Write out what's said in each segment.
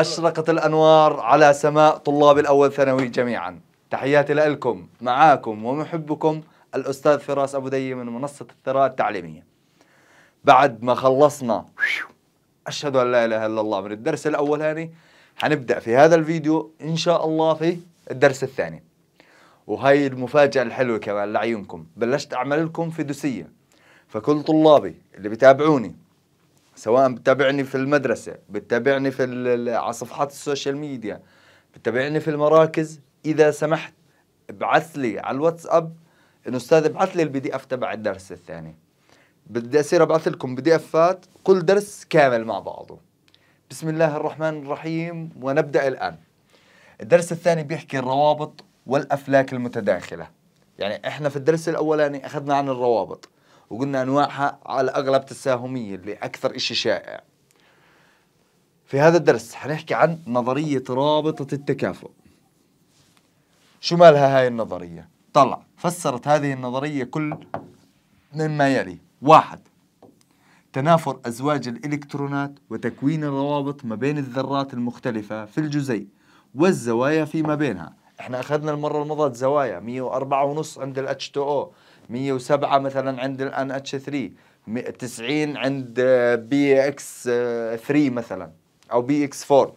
أشرقت الأنوار على سماء طلاب الأول ثانوي جميعا تحياتي لكم معاكم ومحبكم الأستاذ فراس أبو دي من منصة الثراء التعليمية بعد ما خلصنا أشهد أن لا إله إلا الله من الدرس الأول هاني حنبدأ في هذا الفيديو إن شاء الله في الدرس الثاني وهي المفاجأة الحلوة كمان لعيونكم بلشت أعمل لكم فيدوسية فكل طلابي اللي بتابعوني سواء بتتابعني في المدرسه بتتابعني في على صفحات السوشيال ميديا بتتابعني في المراكز اذا سمحت ابعث لي على الواتساب انه استاذ ابعث لي البي دي اف تبع الدرس الثاني بدي اصير ابعث لكم بي دي افات كل درس كامل مع بعضه بسم الله الرحمن الرحيم ونبدا الان الدرس الثاني بيحكي الروابط والافلاك المتداخله يعني احنا في الدرس الاولاني اخذنا عن الروابط وقلنا أنواعها على الأغلب تساهمية اللي أكثر إشي شائع في هذا الدرس حنحكي عن نظرية رابطة التكافؤ شو مالها هاي النظرية؟ طلع فسرت هذه النظرية كل مما يلي واحد تنافر أزواج الإلكترونات وتكوين الروابط ما بين الذرات المختلفة في الجزيء والزوايا فيما بينها احنا أخذنا المرة الماضيه زوايا 104.5 عند ال H2O 107 مثلا عند الان اتش 3 90 عند بي اكس 3 مثلا او بي اكس 4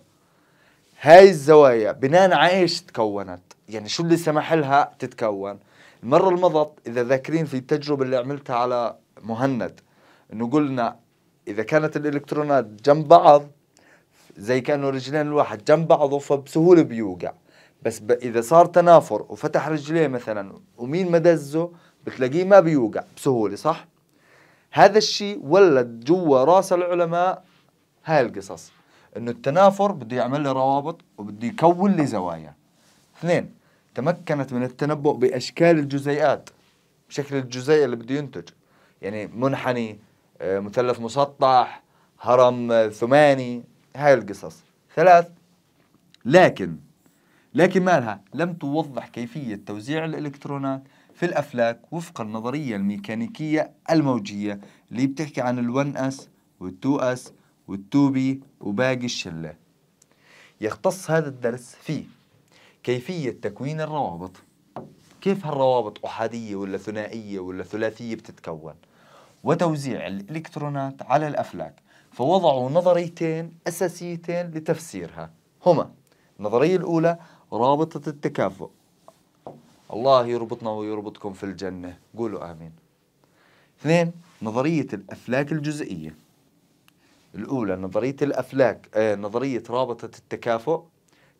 هاي الزوايا بناء على ايش تكونت يعني شو اللي سمح لها تتكون المره اللي مضت اذا ذاكرين في التجربه اللي عملتها على مهند انه قلنا اذا كانت الالكترونات جنب بعض زي كانه رجلين الواحد جنب بعضه فبسهوله بيوقع بس ب... اذا صار تنافر وفتح رجليه مثلا ومين مدزه بتلاقيه ما بيوقع بسهوله صح هذا الشيء ولد جوا راس العلماء هاي القصص انه التنافر بده يعمل لي روابط وبده يكون لي زوايا اثنين تمكنت من التنبؤ باشكال الجزيئات بشكل الجزيء اللي بده ينتج يعني منحني آه، مثلث مسطح هرم آه، ثماني هاي القصص ثلاث لكن لكن مالها لم توضح كيفية توزيع الإلكترونات في الأفلاك وفق النظرية الميكانيكية الموجية اللي بتحكي عن الون اس والتو اس والتو بي وباقي الشلة يختص هذا الدرس في كيفية تكوين الروابط كيف هالروابط أحادية ولا ثنائية ولا ثلاثية بتتكون وتوزيع الإلكترونات على الأفلاك فوضعوا نظريتين أساسيتين لتفسيرها هما النظرية الأولى رابطة التكافؤ الله يربطنا ويربطكم في الجنة قولوا آمين اثنين نظرية الأفلاك الجزئية الأولى نظرية الأفلاك آه نظرية رابطة التكافؤ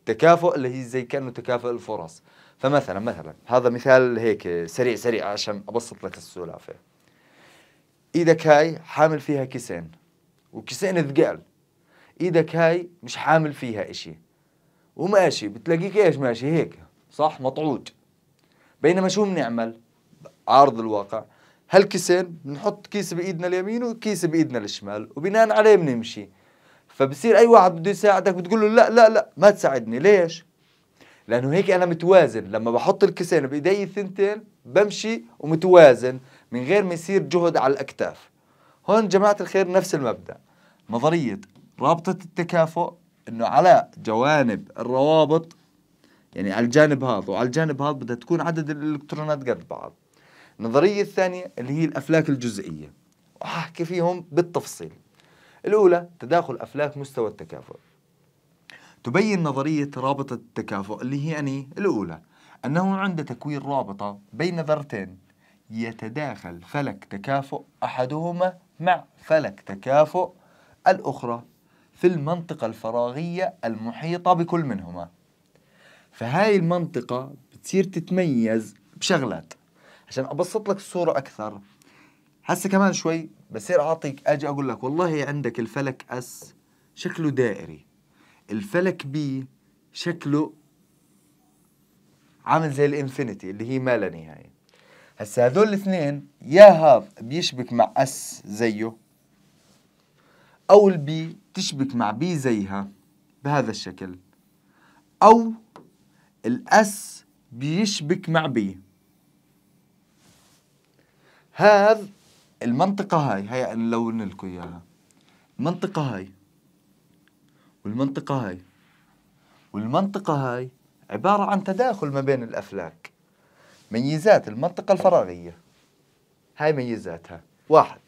تكافؤ اللي هي زي كأنه تكافؤ الفرص فمثلا مثلا هذا مثال هيك سريع سريع عشان أبسط لك السلافة إيدك هاي حامل فيها كيسين وكيسين ثقال إيدك هاي مش حامل فيها إشي وماشي بتلاقيك إيش ماشي هيك صح مطعوج بينما شو بنعمل عارض الواقع هالكيسين بنحط كيس بايدنا اليمين وكيس بايدنا الشمال وبناء عليه بنمشي فبصير اي واحد بده يساعدك بتقول له لا لا لا ما تساعدني ليش لانه هيك انا متوازن لما بحط الكيسين بايدي الثنتين بمشي ومتوازن من غير ما يصير جهد على الاكتاف هون جماعه الخير نفس المبدا نظريه رابطه التكافؤ انه على جوانب الروابط يعني على الجانب هذا وعلى الجانب هذا بدها تكون عدد الالكترونات قد بعض النظريه الثانيه اللي هي الافلاك الجزئيه وححكي فيهم بالتفصيل الاولى تداخل افلاك مستوى التكافؤ تبين نظريه رابطه التكافؤ اللي هي يعني الاولى انه عند تكوين رابطه بين ذرتين يتداخل فلك تكافؤ احدهما مع فلك تكافؤ الاخرى في المنطقه الفراغيه المحيطه بكل منهما فهاي المنطقة بتصير تتميز بشغلات عشان أبسط لك الصورة أكثر هسه كمان شوي بصير أعطيك أجي أقول لك والله عندك الفلك أس شكله دائري الفلك بي شكله عامل زي الانفينيتي اللي هي ما لا نهايه هسا هذول الاثنين يا هذا بيشبك مع اس زيه او البي تشبك مع بي زيها بهذا الشكل او الاس بيشبك مع بي هذا المنطقة هاي هيا نلون لكم اياها المنطقة هاي والمنطقة هاي والمنطقة هاي عبارة عن تداخل ما بين الأفلاك ميزات المنطقة الفراغية هاي ميزاتها واحد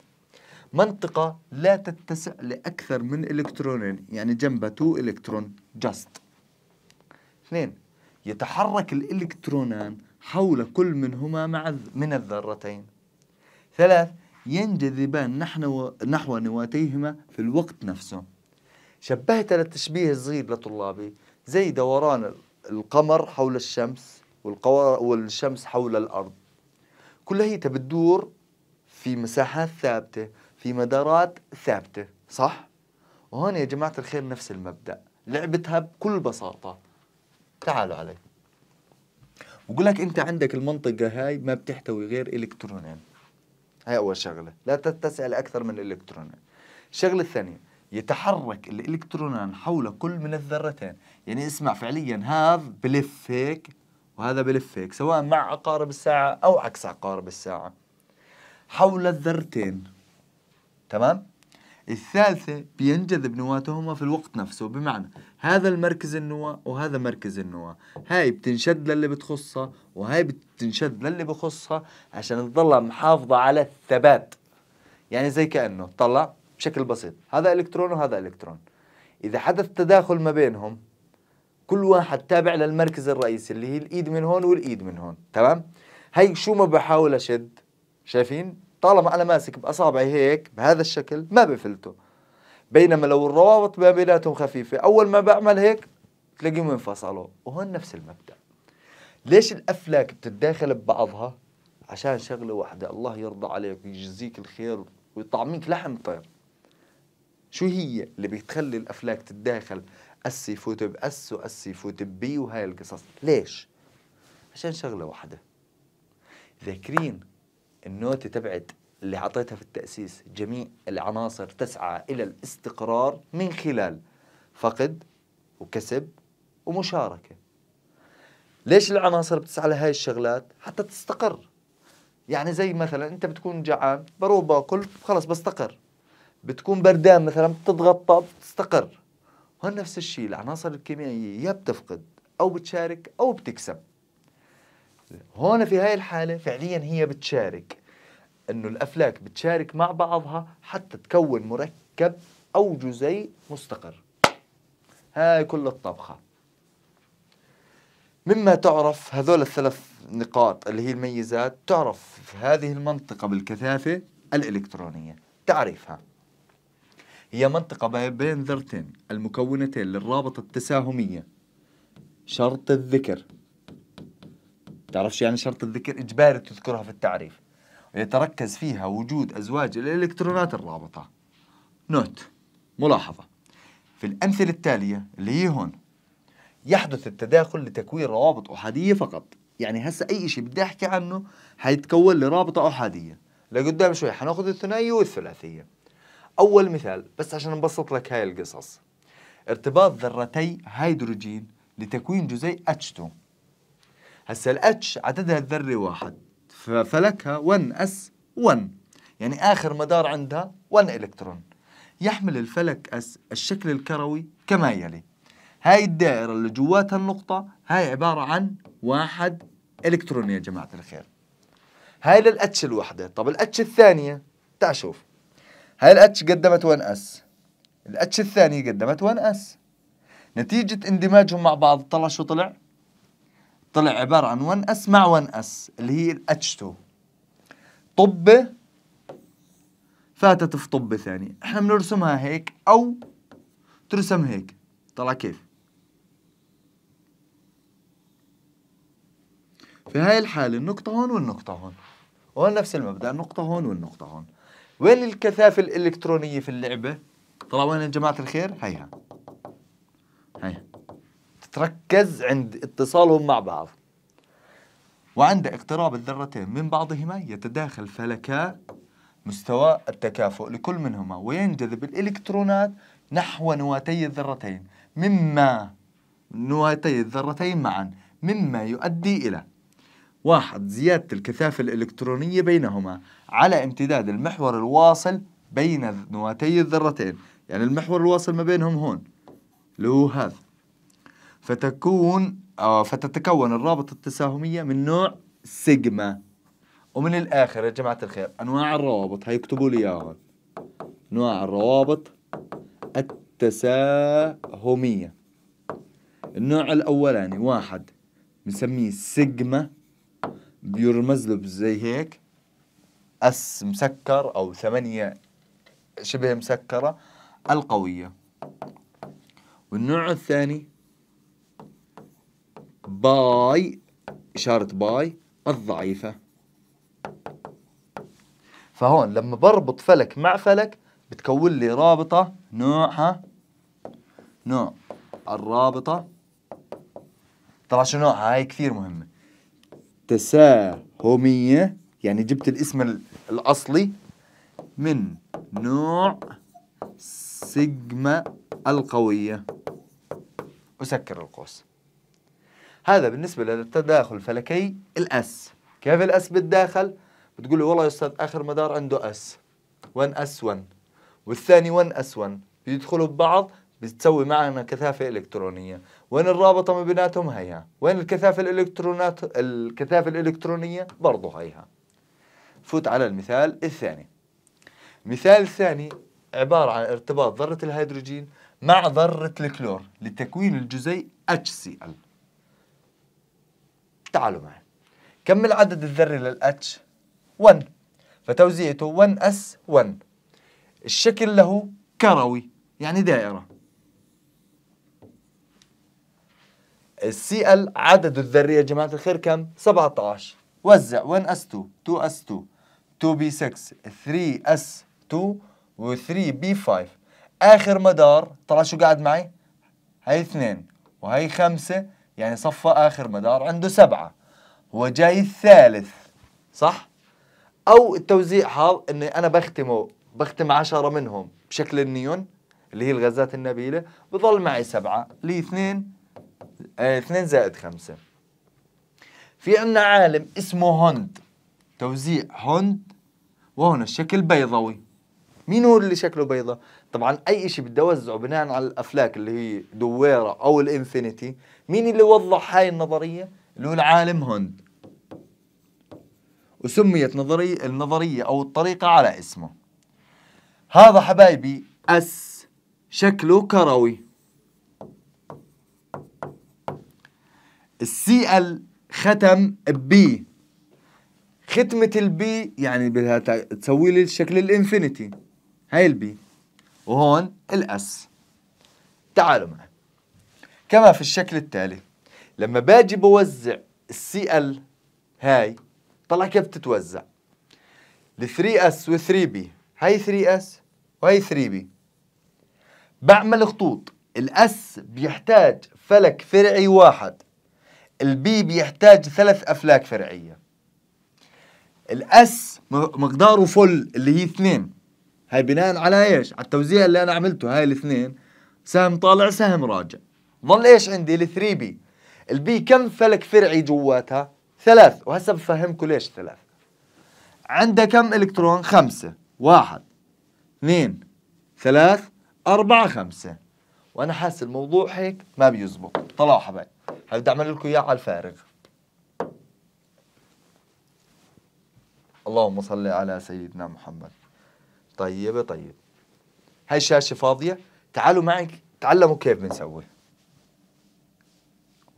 منطقة لا تتسع لأكثر من إلكترونين يعني جنبها 2 إلكترون جاست اثنين يتحرك الإلكترونان حول كل منهما مع من الذرتين ثلاث ينجذبان نحو, نحو نواتيهما في الوقت نفسه شبهت للتشبيه الصغير لطلابي زي دوران القمر حول الشمس والشمس حول الأرض كلها هي بتدور في مساحات ثابتة في مدارات ثابتة صح؟ وهون يا جماعة الخير نفس المبدأ لعبتها بكل بساطة تعالوا علي بقول لك انت عندك المنطقه هاي ما بتحتوي غير الكترونين هاي اول شغله لا تتسع لاكثر من الالكترونين الشغله الثانيه يتحرك الالكترونان حول كل من الذرتين يعني اسمع فعليا هذا بلف هيك وهذا بلف هيك سواء مع عقارب الساعه او عكس عقارب الساعه حول الذرتين تمام الثالثة بينجذب نواتهما في الوقت نفسه بمعنى هذا المركز النواة وهذا مركز النواة هاي بتنشد للي بتخصها وهاي بتنشد للي بخصها عشان تظلها محافظة على الثبات يعني زي كأنه طلع بشكل بسيط هذا إلكترون وهذا إلكترون إذا حدث تداخل ما بينهم كل واحد تابع للمركز الرئيسي اللي هي الإيد من هون والإيد من هون تمام هاي شو ما بحاول أشد شايفين طالما انا ماسك باصابعي هيك بهذا الشكل ما بفلته بينما لو الروابط ما بيناتهم خفيفه اول ما بعمل هيك تلاقيهم انفصلوا وهون نفس المبدا ليش الافلاك بتتداخل ببعضها عشان شغله واحده الله يرضى عليك ويجزيك الخير ويطعميك لحم طير شو هي اللي بتخلي الافلاك تتداخل اس يفوت باس واس يفوت بي وهاي القصص ليش عشان شغله واحده ذاكرين النوتة تبعت اللي عطيتها في التأسيس جميع العناصر تسعى إلى الاستقرار من خلال فقد وكسب ومشاركة ليش العناصر بتسعى لهاي الشغلات حتى تستقر يعني زي مثلا انت بتكون جعان بروح باكل خلص بستقر بتكون بردان مثلا بتتغطى بتستقر هون نفس الشيء العناصر الكيميائية يا بتفقد أو بتشارك أو بتكسب هون في هاي الحالة فعليا هي بتشارك انه الافلاك بتشارك مع بعضها حتى تكون مركب او جزيء مستقر هاي كل الطبخة مما تعرف هذول الثلاث نقاط اللي هي الميزات تعرف في هذه المنطقة بالكثافة الإلكترونية تعريفها هي منطقة بين ذرتين المكونتين للرابطة التساهمية شرط الذكر تعرفش يعني شرط الذكر إجباري تذكرها في التعريف ويتركز فيها وجود أزواج الإلكترونات الرابطة نوت ملاحظة في الأمثلة التالية اللي هي هون يحدث التداخل لتكوين روابط أحادية فقط يعني هسا أي شيء بدي أحكي عنه حيتكون لرابطة أحادية لقدام شوي حناخذ الثنائية والثلاثية أول مثال بس عشان نبسط لك هاي القصص ارتباط ذرتي هيدروجين لتكوين جزيء H2 هسا الاتش عددها الذري واحد ففلكها 1 اس 1 يعني اخر مدار عندها 1 الكترون يحمل الفلك اس الشكل الكروي كما يلي هاي الدائرة اللي جواتها النقطة هاي عبارة عن واحد الكترون يا جماعة الخير هاي للاتش الوحدة طب الاتش الثانية تعال شوف هاي الاتش قدمت 1 اس الاتش الثانية قدمت 1 اس نتيجة اندماجهم مع بعض طلع شو طلع طلع عبارة عن 1 اس مع 1 اس اللي هي الاتش 2 طبة فاتت في طبة ثانية احنا بنرسمها هيك او ترسم هيك طلع كيف في هاي الحالة النقطة هون والنقطة هون هون نفس المبدأ النقطة هون والنقطة هون وين الكثافة الإلكترونية في اللعبة؟ طلع وين يا جماعة الخير؟ هيها هيها تركز عند اتصالهم مع بعض وعند اقتراب الذرتين من بعضهما يتداخل فلكا مستوى التكافؤ لكل منهما وينجذب الإلكترونات نحو نواتي الذرتين مما نواتي الذرتين معا مما يؤدي إلى واحد زيادة الكثافة الإلكترونية بينهما على امتداد المحور الواصل بين نواتي الذرتين يعني المحور الواصل ما بينهم هون اللي هو هذا فتكون آه، فتتكون الرابطة التساهمية من نوع سيجما ومن الآخر يا جماعة الخير أنواع الروابط هيكتبوا لي إياها أنواع الروابط التساهمية النوع الأولاني واحد بنسميه سيجما بيرمز له زي هيك أس مسكر أو ثمانية شبه مسكرة القوية والنوع الثاني باي إشارة باي الضعيفة فهون لما بربط فلك مع فلك بتكون لي رابطة نوعها نوع الرابطة طبعا شو نوعها هاي كثير مهمة تساهمية يعني جبت الاسم الأصلي من نوع سيجما القوية أسكر القوس هذا بالنسبة للتداخل الفلكي الأس كيف الأس بتداخل؟ بتقول له والله يا أستاذ آخر مدار عنده أس 1 أس 1 والثاني 1 أس 1 بيدخلوا ببعض بتسوي معنا كثافة إلكترونية وين الرابطة ما بيناتهم هيها وين الكثافة الإلكترونات الكثافة الإلكترونية برضه هيها فوت على المثال الثاني المثال الثاني عبارة عن ارتباط ذرة الهيدروجين مع ذرة الكلور لتكوين الجزيء HCl تعالوا معي كم العدد الذري للاتش 1 فتوزيعته 1 اس 1 الشكل له كروي يعني دائره السي ال عدد الذري يا جماعه الخير كم 17 وزع 1 اس 2 2 اس 2 2 بي 6 3 اس 2 و 3 بي 5 اخر مدار طلع شو قاعد معي هاي اثنين وهي خمسة يعني صفى آخر مدار عنده سبعة هو جاي الثالث صح؟ أو التوزيع هذا إني أنا بختمه بختم عشرة منهم بشكل النيون اللي هي الغازات النبيلة بضل معي سبعة لي اثنين اه اثنين زائد خمسة في عندنا عالم اسمه هوند توزيع هوند وهنا الشكل بيضوي مين هو اللي شكله بيضة؟ طبعا اي شيء بدي اوزعه بناء على الافلاك اللي هي دويره او الانفينيتي مين اللي وضح هاي النظريه اللي هو العالم هند وسميت نظرية النظرية أو الطريقة على اسمه هذا حبايبي أس شكله كروي السي ال ختم بي ختمة البي يعني بدها تسوي لي الشكل الانفينيتي هاي البي وهون الأس تعالوا معي كما في الشكل التالي لما باجي بوزع السي ال هاي طلع كيف بتتوزع ال 3 اس و 3 بي هاي 3 اس وهي 3 بي بعمل خطوط الاس بيحتاج فلك فرعي واحد البي بيحتاج ثلاث افلاك فرعيه الاس مقداره فل اللي هي اثنين هاي بناء على ايش على التوزيع اللي انا عملته هاي الاثنين سهم طالع سهم راجع ظل ايش عندي الثري بي البي كم فلك فرعي جواتها ثلاث وهسه بفهمكم ليش ثلاث عندها كم الكترون خمسة واحد اثنين ثلاث أربعة خمسة وأنا حاسس الموضوع هيك ما بيزبط طلعوا حبايب هاي بدي أعمل لكم إياه على الفارغ اللهم صل على سيدنا محمد طيب طيب هاي الشاشه فاضيه تعالوا معي تعلموا كيف بنسوي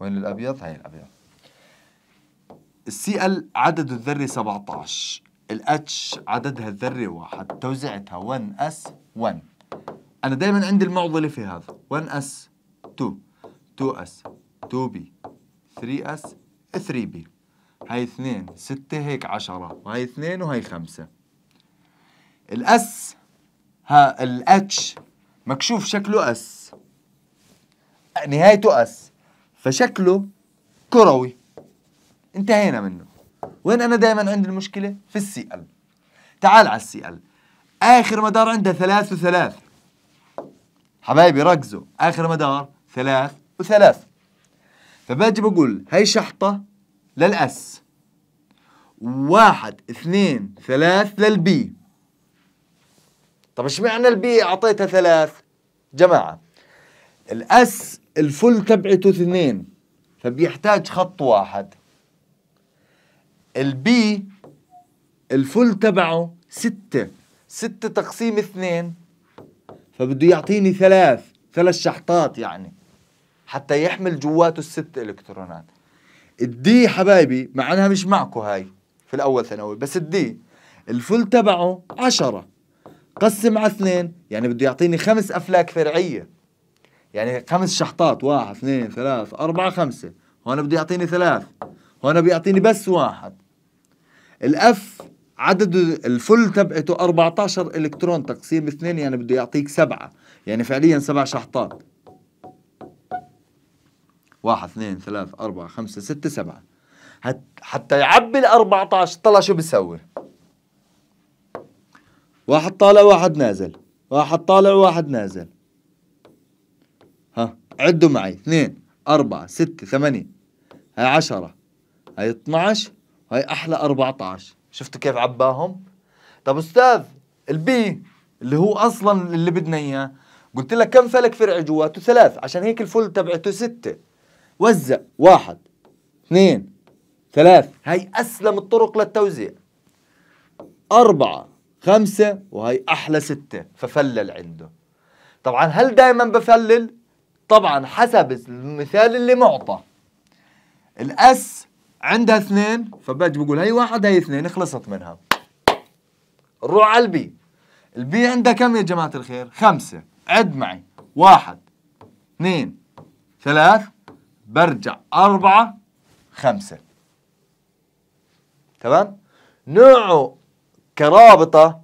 وين الابيض هاي الابيض السي ال عدد الذري 17 الاتش عددها الذري واحد توزيعتها 1 اس 1 انا دائما عندي المعضله في هذا 1 اس 2 2 اس 2 بي 3 اس 3 بي هاي 2 6 هيك 10 وهي 2 وهي 5 الاس ها الاتش مكشوف شكله اس نهايته اس فشكله كروي انتهينا منه وين انا دائما عندي المشكله في السي ال تعال على السي ال اخر مدار عندها ثلاث وثلاث حبايبي ركزوا اخر مدار ثلاث وثلاث فباجي بقول هي شحطه للاس واحد اثنين ثلاث للبي طب اشمعنى البي اعطيتها ثلاث جماعه الاس الفل تبعته اثنين فبيحتاج خط واحد البي الفل تبعه ستة ستة تقسيم اثنين فبده يعطيني ثلاث ثلاث شحطات يعني حتى يحمل جواته الست الكترونات الدي حبايبي مع انها مش معكم هاي في الاول ثانوي بس الدي الفل تبعه عشرة قسم على اثنين يعني بده يعطيني خمس أفلاك فرعية يعني خمس شحطات واحد اثنين ثلاث أربعة خمسة هون بده يعطيني ثلاث هون بيعطيني بس واحد الأف عدد الفل تبعته 14 إلكترون تقسيم اثنين يعني بده يعطيك سبعة يعني فعليا سبع شحطات واحد اثنين ثلاث أربعة خمسة ستة سبعة حتى يعبي ال 14 طلع شو بيسوي واحد طالع واحد نازل واحد طالع واحد نازل ها عدوا معي اثنين أربعة ستة ثمانية هاي عشرة هاي 12 وهي أحلى 14 شفتوا كيف عباهم؟ طب أستاذ البي اللي هو أصلا اللي بدنا إياه قلت لك كم فلك فرع جواته؟ ثلاث عشان هيك الفل تبعته ستة وزع واحد اثنين ثلاث هاي أسلم الطرق للتوزيع أربعة خمسة وهي أحلى ستة ففلل عنده طبعا هل دائما بفلل؟ طبعا حسب المثال اللي معطى الأس عندها اثنين فباجي بقول هي واحد هي اثنين خلصت منها نروح على البي البي عندها كم يا جماعة الخير؟ خمسة عد معي واحد اثنين ثلاث برجع أربعة خمسة تمام؟ نوعه كرابطة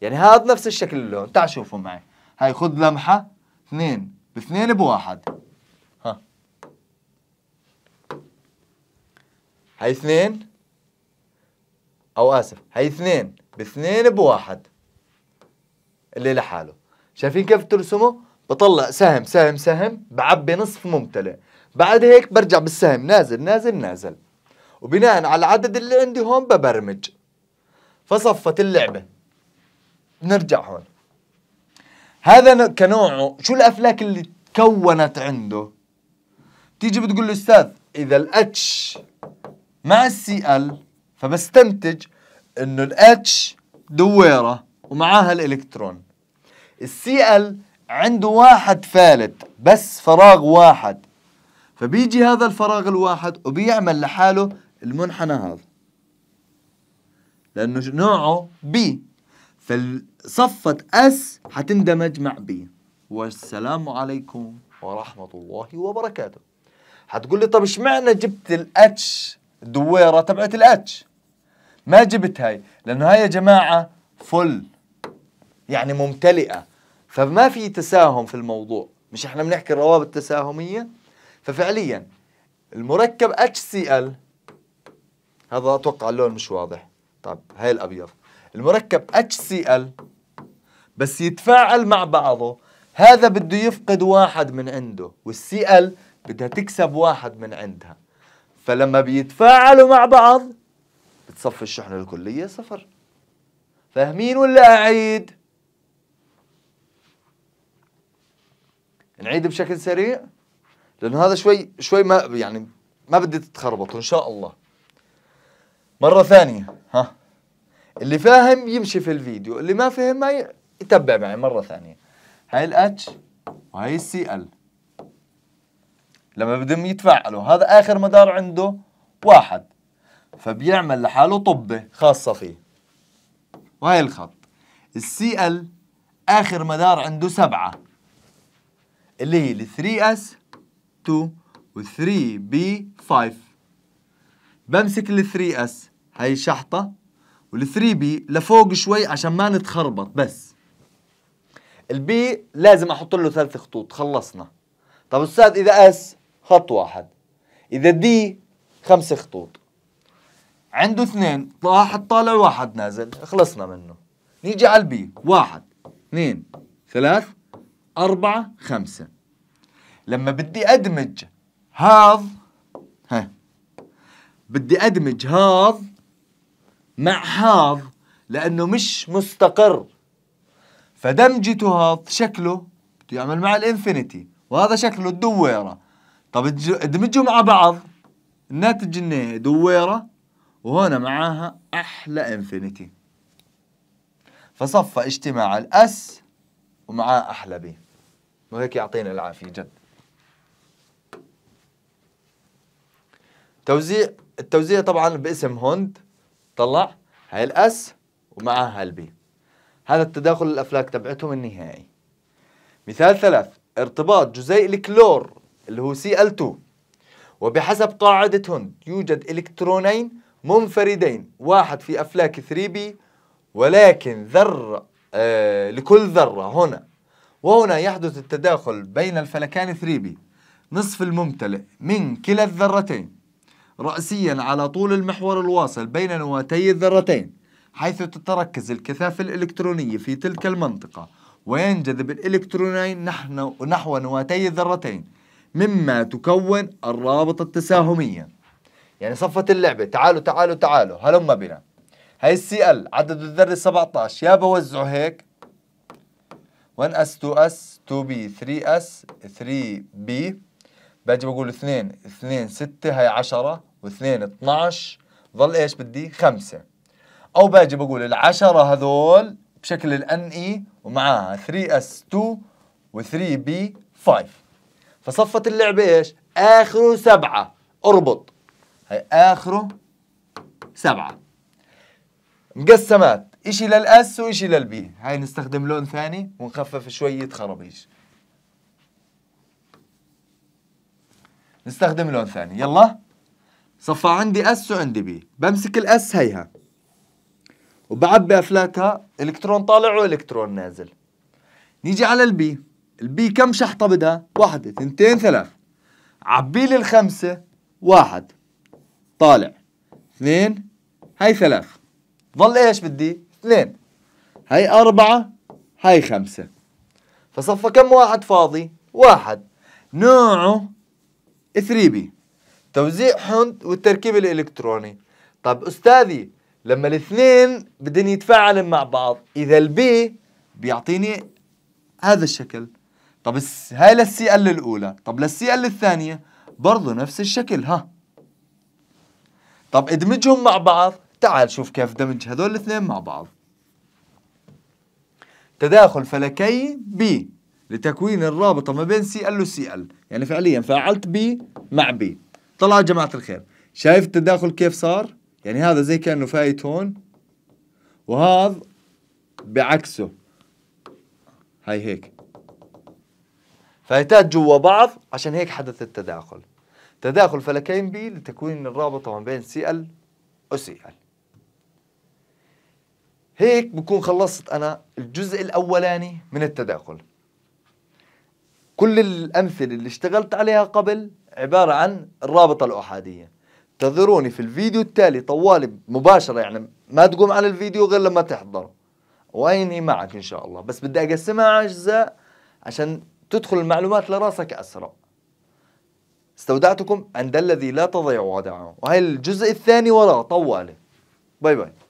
يعني هذا نفس الشكل اللون تعال شوفوا معي هاي خذ لمحة اثنين باثنين بواحد ها هاي اثنين او اسف هاي اثنين باثنين بواحد اللي لحاله شايفين كيف ترسمه بطلع سهم سهم سهم بعبي نصف ممتلئ بعد هيك برجع بالسهم نازل نازل نازل وبناء على العدد اللي عندي هون ببرمج فصفت اللعبة نرجع هون هذا كنوعه شو الأفلاك اللي تكونت عنده تيجي بتقول له أستاذ إذا الاتش مع السي ال فبستنتج إنه الاتش دويرة ومعاها الإلكترون السي ال عنده واحد فالت بس فراغ واحد فبيجي هذا الفراغ الواحد وبيعمل لحاله المنحنى هذا لأنه نوعه بي فصفة أس حتندمج مع بي والسلام عليكم ورحمة الله وبركاته حتقول لي طب اشمعنى جبت الاتش الدويرة تبعت الاتش ما جبت هاي لأنه هاي يا جماعة فل يعني ممتلئة فما في تساهم في الموضوع مش احنا بنحكي الروابط التساهمية ففعليا المركب HCl هذا اتوقع اللون مش واضح طب هاي الابيض المركب HCl بس يتفاعل مع بعضه هذا بده يفقد واحد من عنده والسي ال بدها تكسب واحد من عندها فلما بيتفاعلوا مع بعض بتصفي الشحنة الكلية صفر فاهمين ولا أعيد؟ نعيد بشكل سريع لأنه هذا شوي شوي ما يعني ما بدي تتخربطوا إن شاء الله مرة ثانية ها اللي فاهم يمشي في الفيديو اللي ما فهم ما يتبع معي مرة ثانية هاي الاتش وهي ال CL لما بدهم يتفعلوا هذا آخر مدار عنده واحد فبيعمل لحاله طبة خاصة فيه وهي الخط ال CL آخر مدار عنده سبعة اللي هي ال 3 s 2 و 3 b 5 بمسك ال 3 اس هاي شحطه وال 3 بي لفوق شوي عشان ما نتخربط بس البي لازم احط له ثلاث خطوط خلصنا طب استاذ اذا اس خط واحد اذا دي خمس خطوط عنده اثنين واحد طالع واحد نازل خلصنا منه نيجي على البي واحد اثنين ثلاث أربعة خمسة لما بدي أدمج هذا ها بدي ادمج هاض مع هاض لانه مش مستقر فدمجته هاض شكله بده يعمل مع الانفينيتي وهذا شكله الدويره طب ادمجوا مع بعض الناتج انه دويره وهنا معاها احلى انفينيتي فصفى اجتماع الاس ومعاه احلى بي وهيك يعطينا العافيه جد توزيع التوزيع طبعا باسم هوند طلع هاي الاس ومعها البي هذا التداخل الافلاك تبعتهم النهائي مثال ثلاث ارتباط جزيء الكلور اللي هو سي ال 2 وبحسب قاعدة هوند يوجد الكترونين منفردين واحد في افلاك 3 بي ولكن ذرة آه لكل ذرة هنا وهنا يحدث التداخل بين الفلكان 3 بي نصف الممتلئ من كلا الذرتين رأسيا على طول المحور الواصل بين نواتي الذرتين حيث تتركز الكثافة الإلكترونية في تلك المنطقة وينجذب الإلكترونين نحو, نحو نواتي الذرتين مما تكون الرابطة التساهمية يعني صفة اللعبة تعالوا تعالوا تعالوا هلما بنا هاي السي ال عدد الذرة 17 يا بوزعه هيك 1s 2s 2b 3s 3b باجي بقول 2 2 6 هي 10 واثنين 12 ظل ايش بدي خمسة او باجي بقول العشرة هذول بشكل الان اي e ومعاها 3 اس 2 و3 بي 5 فصفت اللعبة ايش اخره سبعة اربط هي اخره سبعة مقسمات اشي للاس واشي للبي هاي نستخدم لون ثاني ونخفف شوية خرابيش نستخدم لون ثاني يلا صفى عندي اس وعندي بي بمسك الاس هيها وبعبي افلاكها الكترون طالع والكترون نازل نيجي على البي البي كم شحطه بدها واحدة اثنتين ثلاث عبي لي الخمسة واحد طالع اثنين هاي ثلاث ظل ايش بدي اثنين هاي أربعة هاي خمسة فصفى كم واحد فاضي واحد نوعه 3 بي توزيع حمض والتركيب الالكتروني طب استاذي لما الاثنين بدهم يتفاعلوا مع بعض اذا البي بيعطيني هذا الشكل طب هاي للسي ال الاولى طب للسي ال الثانيه برضه نفس الشكل ها طب ادمجهم مع بعض تعال شوف كيف دمج هذول الاثنين مع بعض تداخل فلكي بي لتكوين الرابطه ما بين سي ال وسي ال يعني فعليا فعلت بي مع بي طلع جماعة الخير شايف التداخل كيف صار يعني هذا زي كأنه فايت هون وهذا بعكسه هاي هيك فايتات جوا بعض عشان هيك حدث التداخل تداخل فلكين بي لتكوين الرابطة ما بين سي ال وسي ال هيك بكون خلصت أنا الجزء الأولاني من التداخل كل الأمثلة اللي اشتغلت عليها قبل عبارة عن الرابطة الأحادية انتظروني في الفيديو التالي طوالي مباشرة يعني ما تقوم على الفيديو غير لما تحضر وأنهي معك إن شاء الله بس بدي أقسمها على أجزاء عشان تدخل المعلومات لراسك أسرع استودعتكم عند الذي لا تضيع ودعه وهي الجزء الثاني وراه طوالي باي باي